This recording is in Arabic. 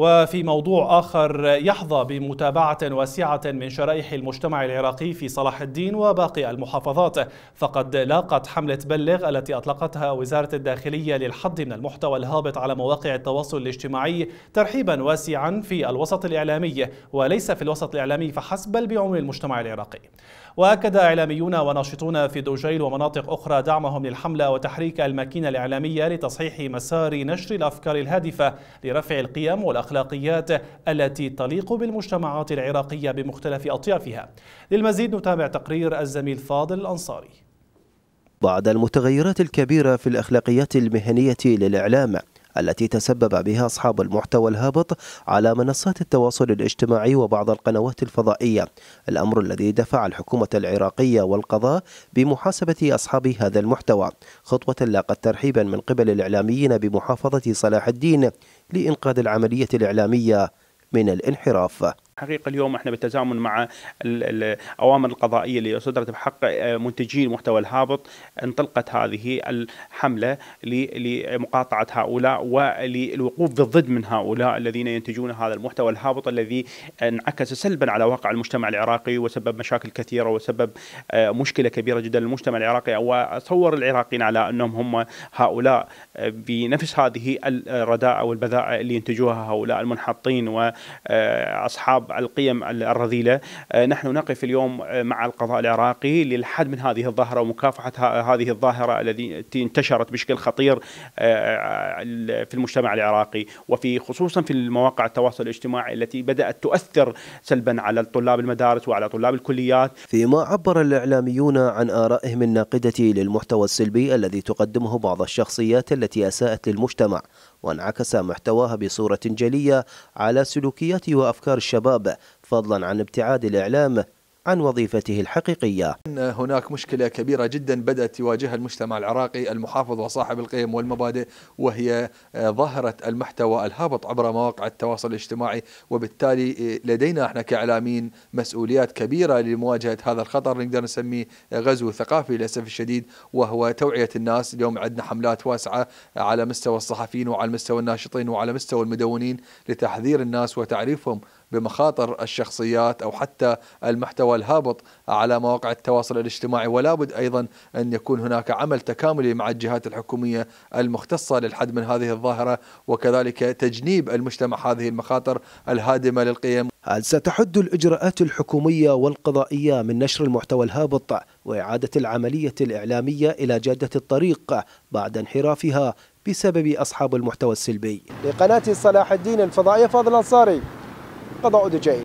وفي موضوع آخر يحظى بمتابعة واسعة من شرائح المجتمع العراقي في صلاح الدين وباقي المحافظات فقد لاقت حملة بلغ التي أطلقتها وزارة الداخلية للحد من المحتوى الهابط على مواقع التواصل الاجتماعي ترحيبا واسعا في الوسط الإعلامي وليس في الوسط الإعلامي فحسب بل بعموم المجتمع العراقي وأكد إعلاميون وناشطون في دوجيل ومناطق أخرى دعمهم للحملة وتحريك الماكينة الإعلامية لتصحيح مسار نشر الأفكار الهادفة لرفع القيم والأخلاق والأخلاقيات التي تليق بالمجتمعات العراقية بمختلف أطيافها للمزيد نتابع تقرير الزميل فاضل الأنصاري بعد المتغيرات الكبيرة في الأخلاقيات المهنية للإعلام التي تسبب بها أصحاب المحتوى الهابط على منصات التواصل الاجتماعي وبعض القنوات الفضائية الأمر الذي دفع الحكومة العراقية والقضاء بمحاسبة أصحاب هذا المحتوى خطوة لاقت ترحيبا من قبل الإعلاميين بمحافظة صلاح الدين لإنقاذ العملية الإعلامية من الانحراف حقيقة اليوم احنا بالتزامن مع الأوامر القضائية اللي صدرت بحق آه، منتجي المحتوى الهابط انطلقت هذه الحملة لمقاطعة هؤلاء وللوقوف بالضد من هؤلاء الذين ينتجون هذا المحتوى الهابط الذي انعكس سلبا على واقع المجتمع العراقي وسبب مشاكل كثيرة وسبب آه، مشكلة كبيرة جدا للمجتمع العراقي وصور العراقيين على أنهم هم هؤلاء آه، بنفس هذه الرداءة والبذاءة اللي ينتجوها هؤلاء المنحطين وأصحاب القيم الرذيله آه، نحن نقف اليوم آه، مع القضاء العراقي للحد من هذه الظاهره ومكافحه هذه الظاهره التي انتشرت بشكل خطير آه، في المجتمع العراقي وفي خصوصا في المواقع التواصل الاجتماعي التي بدات تؤثر سلبا على طلاب المدارس وعلى طلاب الكليات فيما عبر الاعلاميون عن ارائهم الناقده للمحتوى السلبي الذي تقدمه بعض الشخصيات التي اساءت للمجتمع وانعكس محتواها بصورة جلية على سلوكيات وأفكار الشباب فضلا عن ابتعاد الإعلام عن وظيفته الحقيقية هناك مشكلة كبيرة جدا بدأت يواجهها المجتمع العراقي المحافظ وصاحب القيم والمبادئ وهي آه، ظاهرة المحتوى الهابط عبر مواقع التواصل الاجتماعي وبالتالي آه، لدينا احنا كإعلاميين مسؤوليات كبيرة لمواجهة هذا الخطر نقدر نسميه آه، غزو ثقافي للأسف الشديد وهو توعية الناس اليوم عندنا حملات واسعة على مستوى الصحفيين وعلى مستوى الناشطين وعلى مستوى المدونين لتحذير الناس وتعريفهم بمخاطر الشخصيات أو حتى المحتوى الهابط على مواقع التواصل الاجتماعي ولابد أيضا أن يكون هناك عمل تكاملي مع الجهات الحكومية المختصة للحد من هذه الظاهرة وكذلك تجنيب المجتمع هذه المخاطر الهادمة للقيم هل ستحد الإجراءات الحكومية والقضائية من نشر المحتوى الهابط وإعادة العملية الإعلامية إلى جادة الطريق بعد انحرافها بسبب أصحاب المحتوى السلبي لقناة صلاح الدين الفضائية فاضل أنصاري قضاء دجاجة